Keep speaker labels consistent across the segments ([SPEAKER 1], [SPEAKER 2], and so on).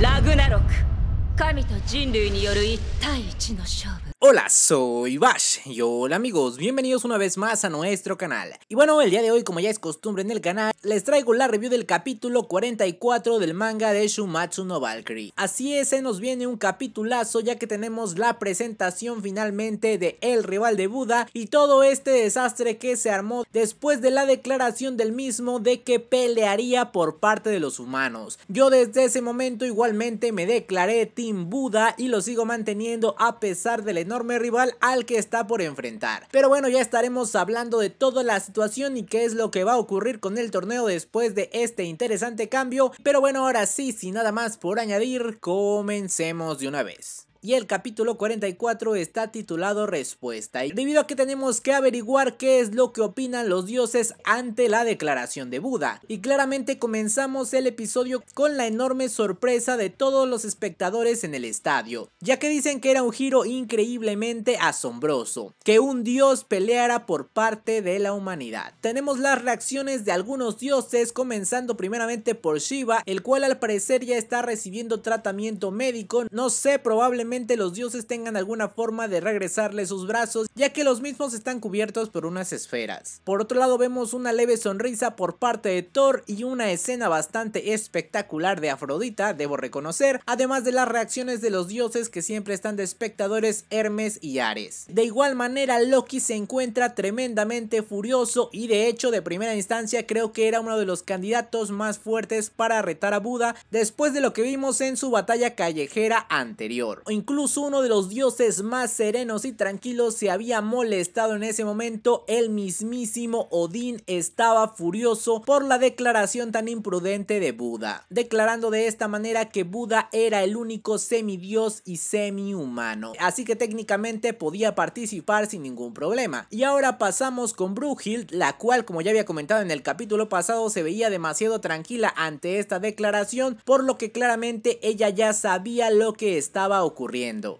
[SPEAKER 1] ラグナロク Hola, soy Bash y hola amigos, bienvenidos una vez más a nuestro canal. Y bueno, el día de hoy, como ya es costumbre en el canal, les traigo la review del capítulo 44 del manga de Shumatsu no Valkyrie. Así es, se nos viene un capitulazo ya que tenemos la presentación finalmente de El Rival de Buda y todo este desastre que se armó después de la declaración del mismo de que pelearía por parte de los humanos. Yo desde ese momento igualmente me declaré Team Buda y lo sigo manteniendo a pesar del enorme rival al que está por enfrentar. Pero bueno, ya estaremos hablando de toda la situación y qué es lo que va a ocurrir con el torneo después de este interesante cambio. Pero bueno, ahora sí, sin nada más por añadir, comencemos de una vez y el capítulo 44 está titulado Respuesta. Y debido a que tenemos que averiguar qué es lo que opinan los dioses ante la declaración de Buda. Y claramente comenzamos el episodio con la enorme sorpresa de todos los espectadores en el estadio, ya que dicen que era un giro increíblemente asombroso, que un dios peleara por parte de la humanidad. Tenemos las reacciones de algunos dioses comenzando primeramente por Shiva, el cual al parecer ya está recibiendo tratamiento médico, no sé, probablemente los dioses tengan alguna forma de regresarle sus brazos, ya que los mismos están cubiertos por unas esferas. Por otro lado vemos una leve sonrisa por parte de Thor y una escena bastante espectacular de Afrodita, debo reconocer, además de las reacciones de los dioses que siempre están de espectadores Hermes y Ares. De igual manera Loki se encuentra tremendamente furioso y de hecho de primera instancia creo que era uno de los candidatos más fuertes para retar a Buda después de lo que vimos en su batalla callejera anterior incluso uno de los dioses más serenos y tranquilos se había molestado en ese momento, el mismísimo Odín estaba furioso por la declaración tan imprudente de Buda, declarando de esta manera que Buda era el único semidios y semi-humano. así que técnicamente podía participar sin ningún problema. Y ahora pasamos con Brughild. la cual como ya había comentado en el capítulo pasado se veía demasiado tranquila ante esta declaración, por lo que claramente ella ya sabía lo que estaba ocurriendo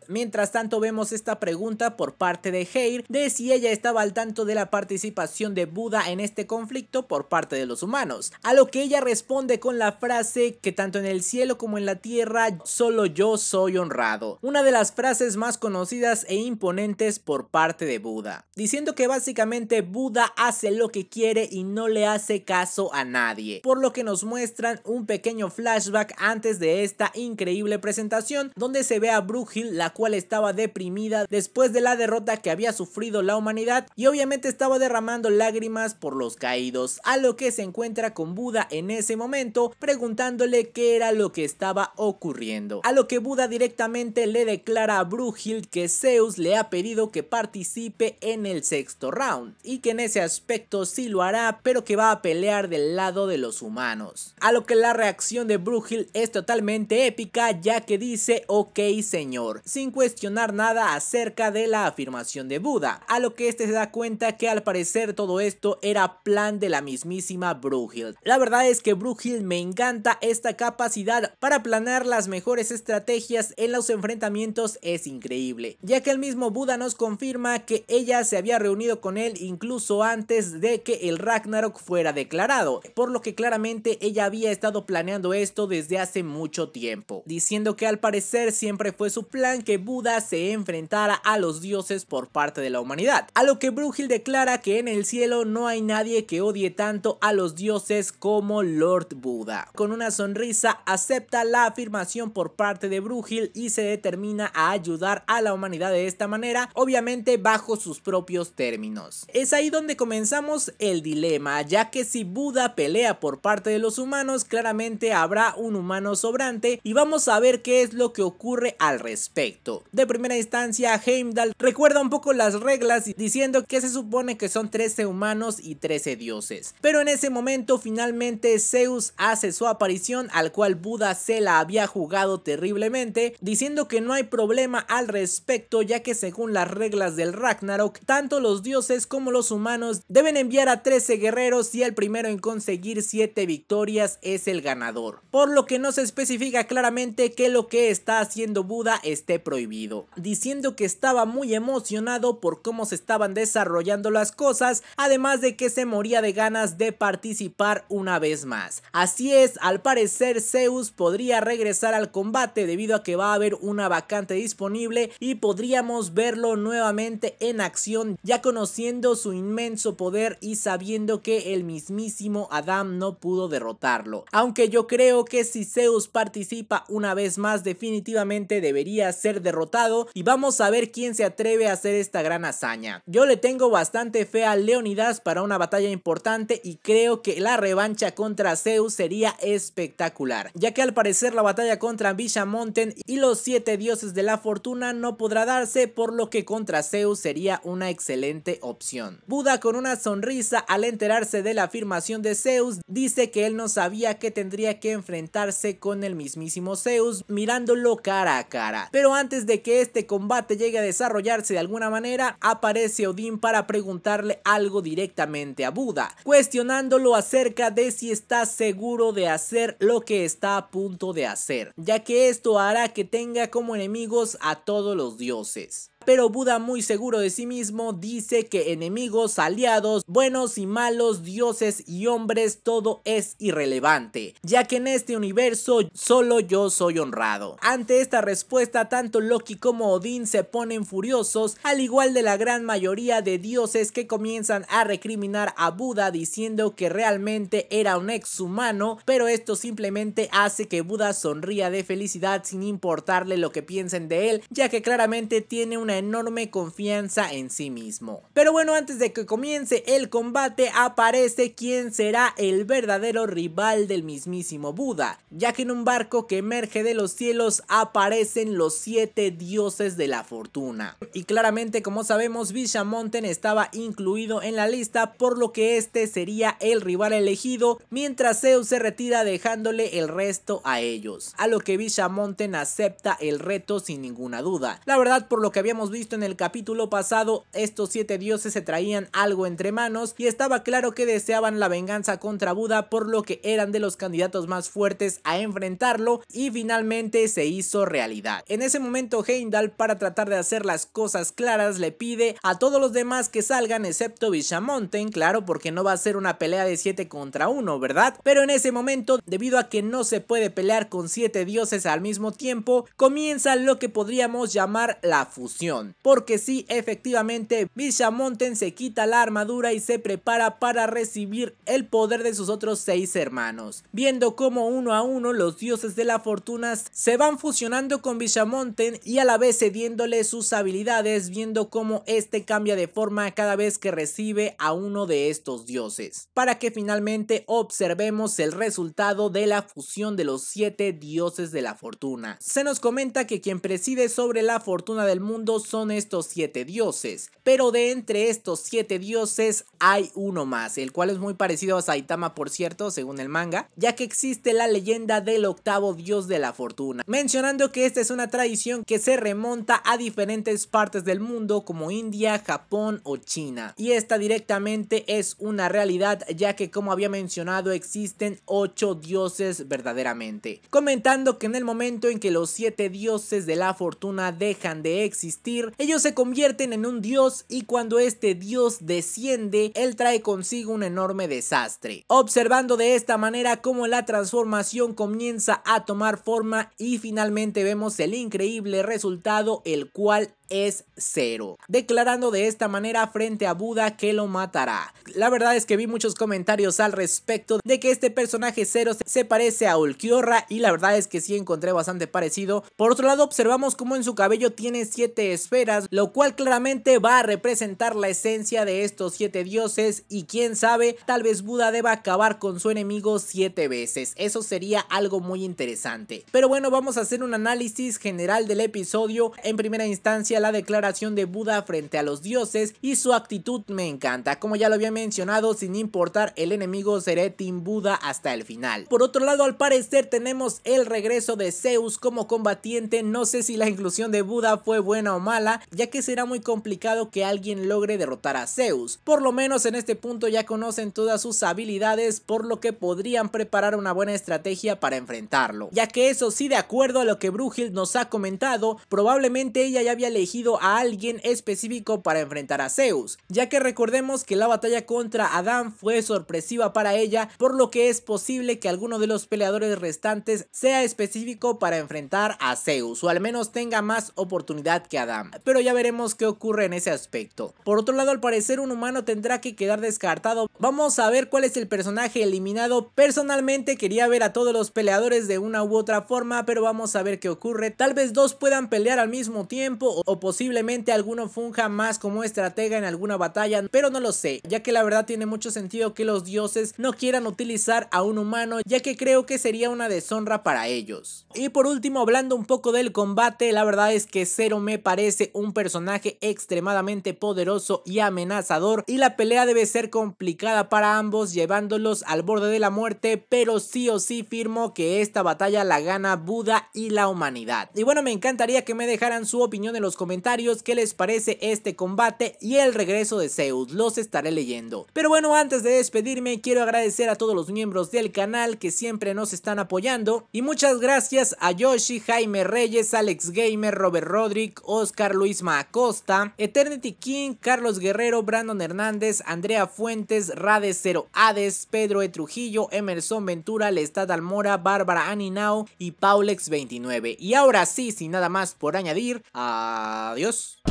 [SPEAKER 1] Mientras tanto vemos esta pregunta por parte de Heir de si ella estaba al tanto de la participación de Buda en este conflicto por parte de los humanos, a lo que ella responde con la frase que tanto en el cielo como en la tierra solo yo soy honrado, una de las frases más conocidas e imponentes por parte de Buda, diciendo que básicamente Buda hace lo que quiere y no le hace caso a nadie, por lo que nos muestran un pequeño flashback antes de esta increíble presentación donde se ve a Bruce la cual estaba deprimida después de la derrota que había sufrido la humanidad y obviamente estaba derramando lágrimas por los caídos, a lo que se encuentra con Buda en ese momento preguntándole qué era lo que estaba ocurriendo, a lo que Buda directamente le declara a Brugil que Zeus le ha pedido que participe en el sexto round y que en ese aspecto sí lo hará pero que va a pelear del lado de los humanos, a lo que la reacción de Brugil es totalmente épica ya que dice ok señor sin cuestionar nada acerca de la afirmación de Buda, a lo que este se da cuenta que al parecer todo esto era plan de la mismísima Brughild. La verdad es que Brughild me encanta esta capacidad para planear las mejores estrategias en los enfrentamientos es increíble, ya que el mismo Buda nos confirma que ella se había reunido con él incluso antes de que el Ragnarok fuera declarado, por lo que claramente ella había estado planeando esto desde hace mucho tiempo, diciendo que al parecer siempre fue su plan que Buda se enfrentara a los dioses por parte de la humanidad, a lo que Brugil declara que en el cielo no hay nadie que odie tanto a los dioses como Lord Buda. Con una sonrisa acepta la afirmación por parte de Brugil y se determina a ayudar a la humanidad de esta manera, obviamente bajo sus propios términos. Es ahí donde comenzamos el dilema, ya que si Buda pelea por parte de los humanos, claramente habrá un humano sobrante y vamos a ver qué es lo que ocurre al respecto. De primera instancia, Heimdall recuerda un poco las reglas diciendo que se supone que son 13 humanos y 13 dioses. Pero en ese momento finalmente Zeus hace su aparición al cual Buda se la había jugado terriblemente, diciendo que no hay problema al respecto ya que según las reglas del Ragnarok, tanto los dioses como los humanos deben enviar a 13 guerreros y el primero en conseguir 7 victorias es el ganador. Por lo que no se especifica claramente qué lo que está haciendo Buda esté prohibido, diciendo que estaba muy emocionado por cómo se estaban desarrollando las cosas, además de que se moría de ganas de participar una vez más. Así es, al parecer Zeus podría regresar al combate debido a que va a haber una vacante disponible y podríamos verlo nuevamente en acción ya conociendo su inmenso poder y sabiendo que el mismísimo Adam no pudo derrotarlo. Aunque yo creo que si Zeus participa una vez más definitivamente debería ser derrotado y vamos a ver quién se atreve a hacer esta gran hazaña. Yo le tengo bastante fe a Leonidas para una batalla importante y creo que la revancha contra Zeus sería espectacular, ya que al parecer la batalla contra Villa Mountain y los siete dioses de la fortuna no podrá darse, por lo que contra Zeus sería una excelente opción. Buda con una sonrisa al enterarse de la afirmación de Zeus dice que él no sabía que tendría que enfrentarse con el mismísimo Zeus mirándolo cara a cara pero antes de que este combate llegue a desarrollarse de alguna manera, aparece Odín para preguntarle algo directamente a Buda, cuestionándolo acerca de si está seguro de hacer lo que está a punto de hacer, ya que esto hará que tenga como enemigos a todos los dioses pero Buda muy seguro de sí mismo dice que enemigos, aliados, buenos y malos, dioses y hombres, todo es irrelevante, ya que en este universo solo yo soy honrado. Ante esta respuesta, tanto Loki como Odín se ponen furiosos, al igual de la gran mayoría de dioses que comienzan a recriminar a Buda diciendo que realmente era un ex humano pero esto simplemente hace que Buda sonría de felicidad sin importarle lo que piensen de él, ya que claramente tiene una enorme confianza en sí mismo. Pero bueno, antes de que comience el combate aparece quien será el verdadero rival del mismísimo Buda, ya que en un barco que emerge de los cielos aparecen los siete dioses de la fortuna. Y claramente como sabemos Bishamonten estaba incluido en la lista por lo que este sería el rival elegido mientras Zeus se retira dejándole el resto a ellos, a lo que Bishamonten acepta el reto sin ninguna duda. La verdad por lo que habíamos visto en el capítulo pasado, estos siete dioses se traían algo entre manos y estaba claro que deseaban la venganza contra Buda por lo que eran de los candidatos más fuertes a enfrentarlo y finalmente se hizo realidad. En ese momento Heimdall para tratar de hacer las cosas claras le pide a todos los demás que salgan excepto Bishamonten, claro porque no va a ser una pelea de siete contra uno ¿verdad? Pero en ese momento, debido a que no se puede pelear con siete dioses al mismo tiempo, comienza lo que podríamos llamar la fusión porque si efectivamente, Villamonten se quita la armadura y se prepara para recibir el poder de sus otros seis hermanos. Viendo cómo uno a uno los dioses de la fortuna se van fusionando con Villamonten y a la vez cediéndole sus habilidades, viendo cómo este cambia de forma cada vez que recibe a uno de estos dioses. Para que finalmente observemos el resultado de la fusión de los siete dioses de la fortuna. Se nos comenta que quien preside sobre la fortuna del mundo son estos siete dioses, pero de entre estos siete dioses hay uno más, el cual es muy parecido a Saitama por cierto, según el manga, ya que existe la leyenda del octavo dios de la fortuna, mencionando que esta es una tradición que se remonta a diferentes partes del mundo como India, Japón o China, y esta directamente es una realidad ya que como había mencionado existen ocho dioses verdaderamente, comentando que en el momento en que los siete dioses de la fortuna dejan de existir, ellos se convierten en un dios y cuando este dios desciende, él trae consigo un enorme desastre. Observando de esta manera cómo la transformación comienza a tomar forma y finalmente vemos el increíble resultado el cual es cero, declarando de esta manera frente a Buda que lo matará. La verdad es que vi muchos comentarios al respecto de que este personaje cero se parece a Ulquiorra y la verdad es que sí encontré bastante parecido. Por otro lado observamos como en su cabello tiene siete esferas, lo cual claramente va a representar la esencia de estos siete dioses y quién sabe, tal vez Buda deba acabar con su enemigo siete veces, eso sería algo muy interesante. Pero bueno, vamos a hacer un análisis general del episodio, en primera instancia la declaración de Buda frente a los dioses y su actitud me encanta, como ya lo había mencionado, sin importar el enemigo seré Tim Buda hasta el final. Por otro lado, al parecer tenemos el regreso de Zeus como combatiente, no sé si la inclusión de Buda fue buena o mala, ya que será muy complicado que alguien logre derrotar a Zeus. Por lo menos en este punto ya conocen todas sus habilidades, por lo que podrían preparar una buena estrategia para enfrentarlo. Ya que eso sí, de acuerdo a lo que Brugil nos ha comentado, probablemente ella ya había elegido a alguien específico para enfrentar a Zeus, ya que recordemos que la batalla contra Adam fue sorpresiva para ella, por lo que es posible que alguno de los peleadores restantes sea específico para enfrentar a Zeus, o al menos tenga más oportunidad que Adam pero ya veremos qué ocurre en ese aspecto. Por otro lado, al parecer un humano tendrá que quedar descartado, vamos a ver cuál es el personaje eliminado, personalmente quería ver a todos los peleadores de una u otra forma, pero vamos a ver qué ocurre, tal vez dos puedan pelear al mismo tiempo o posiblemente alguno funja más como estratega en alguna batalla, pero no lo sé, ya que la verdad tiene mucho sentido que los dioses no quieran utilizar a un humano, ya que creo que sería una deshonra para ellos. Y por último, hablando un poco del combate, la verdad es que Zero me parece un personaje extremadamente poderoso y amenazador, y la pelea debe ser complicada para ambos, llevándolos al borde de la muerte, pero sí o sí firmo que esta batalla la gana Buda y la humanidad. Y bueno, me encantaría que me dejaran su opinión en los comentarios qué les parece este combate y el regreso de Zeus, los estaré leyendo. Pero bueno, antes de despedirme quiero agradecer a todos los miembros del canal que siempre nos están apoyando y muchas gracias a Yoshi, Jaime Reyes, Alex Gamer, Robert Rodrick, Oscar Luis Macosta, Eternity King, Carlos Guerrero, Brandon Hernández, Andrea Fuentes, Rade Cero Hades, Pedro E. Trujillo, Emerson Ventura, Lestad Almora, Bárbara Aninao y Paulex29. Y ahora sí, sin nada más por añadir, a...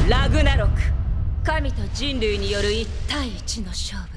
[SPEAKER 1] ラグナロク神と人類による一対一の勝負